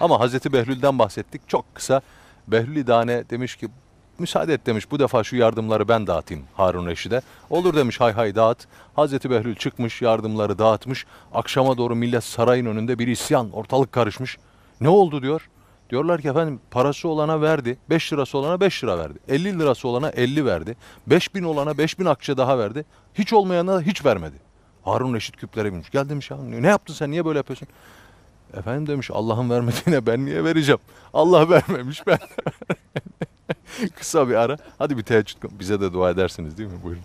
Ama Hazreti Behlül'den bahsettik. Çok kısa Behlül İdane demiş ki müsaade et demiş bu defa şu yardımları ben dağıtayım Harun Reşid'e. Olur demiş hay hay dağıt. Hazreti Behlül çıkmış yardımları dağıtmış. Akşama doğru millet sarayın önünde bir isyan ortalık karışmış. Ne oldu diyor. Diyorlar ki efendim parası olana verdi. 5 lirası olana 5 lira verdi. 50 lirası olana 50 verdi. 5 bin olana 5 bin akçe daha verdi. Hiç olmayana hiç vermedi. Harun Reşit küplere binmiş. Gel demiş ya ne yaptın sen niye böyle yapıyorsun? Efendim demiş Allah'ın vermediğine ben niye vereceğim? Allah vermemiş ben. Kısa bir ara. Hadi bir teheccüd. Bize de dua edersiniz değil mi? Buyurun.